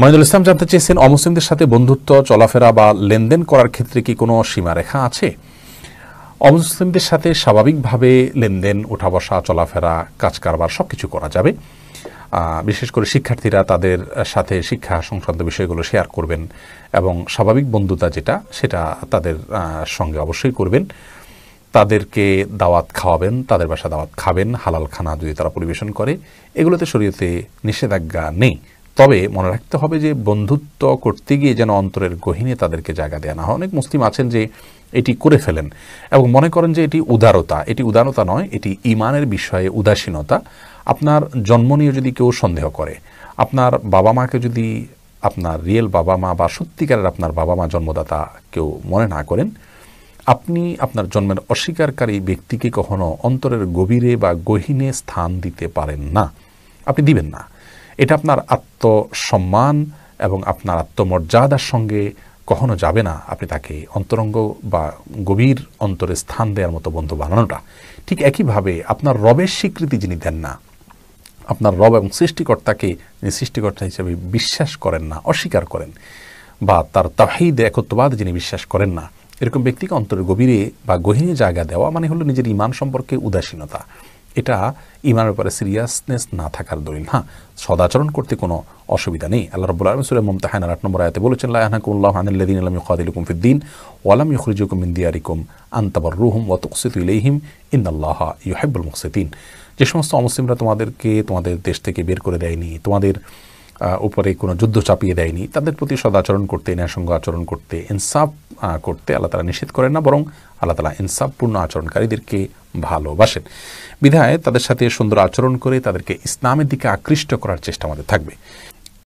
মহিনুল ইসলাম জানতে চেয়েছেন অমুসলিমদের সাথে বন্ধুত্ব চলাফেরা বা লেনদেন করার ক্ষেত্রে কি কোনো সীমারেখা আছে অমুসলিমদের সাথে স্বাভাবিকভাবে লেনদেন ওঠা বসা চলাফেরা কাজ কারবার সব কিছু করা যাবে বিশেষ করে শিক্ষার্থীরা তাদের সাথে শিক্ষা সংক্রান্ত বিষয়গুলো শেয়ার করবেন এবং স্বাভাবিক বন্ধুতা যেটা সেটা তাদের সঙ্গে অবশ্যই করবেন তাদেরকে দাওয়াত খাওয়াবেন তাদের বাসা দাওয়াত খাবেন হালাল খানা যদি তারা পরিবেশন করে এগুলোতে শরীয়তে নিষেধাজ্ঞা নেই তবে মনে রাখতে হবে যে বন্ধুত্ব করতে গিয়ে যেন অন্তরের গহীনে তাদেরকে জায়গা দেওয়া না হয় অনেক মুসলিম আছেন যে এটি করে ফেলেন এবং মনে করেন যে এটি উদারতা এটি উদারতা নয় এটি ইমানের বিষয়ে উদাসীনতা আপনার জন্ম নিয়ে যদি কেউ সন্দেহ করে আপনার বাবা মাকে যদি আপনার রিয়েল বাবা মা বা সত্যিকারের আপনার বাবা মা জন্মদাতা কেউ মনে না করেন আপনি আপনার জন্মের অস্বীকারী ব্যক্তিকে কখনো অন্তরের গভীরে বা গহীনে স্থান দিতে পারেন না আপনি দিবেন না এটা আপনার আত্মসম্মান এবং আপনার আত্মমর্যাদার সঙ্গে কখনো যাবে না আপনি তাকে অন্তরঙ্গ বা গভীর অন্তরে স্থান দেওয়ার মতো বন্ধু বানানোটা ঠিক একইভাবে আপনার রবের স্বীকৃতি যিনি দেন না আপনার রব এবং সৃষ্টিকর্তাকে যিনি সৃষ্টিকর্তা হিসেবে বিশ্বাস করেন না অস্বীকার করেন বা তার তাহিদ একত্ববাদ যিনি বিশ্বাস করেন না এরকম ব্যক্তিকে অন্তরের গভীরে বা গহীনে জায়গা দেওয়া মানে হলো নিজের ইমান সম্পর্কে উদাসীনতা এটা ইমানের ব্যাপারে সিরিয়াসনেস না থাকার দলিল হ্যাঁ সদাচরণ করতে কোনো অসুবিধা নেই আল্লাহ রব্বুল আলম সুরে মমতাহান আট নম্বর আয়তে বলেছেন লাহানাকুল্লাহ আনিল্লাদিন আলম ইউকাদিলকুম ফিদ্দিন ওয়ালাম ইউখরিজুকুম ইন্দিয়ারিকুম আন্তাবর রুহম ওয়া তুকসিত ইলেহিম ইন্দাল্লাহ ইউহাইবুল মুকসিদ্দিন যে সমস্ত অমুসলিমরা তোমাদেরকে তোমাদের দেশ থেকে বের করে দেয়নি তোমাদের উপরে কোনো যুদ্ধ চাপিয়ে দেয়নি তাদের প্রতি সদাচরণ করতে ন্যাসঙ্গ আচরণ করতে ইনসাফ করতে আল্লাহ তালা নিষেধ করেন না বরং আল্লাহ তালা ইনসাফপূর্ণ আচরণকারীদেরকে ভালোবাসেন বিধায় তাদের সাথে সুন্দর আচরণ করে তাদেরকে ইসলামের দিকে আকৃষ্ট করার চেষ্টা আমাদের থাকবে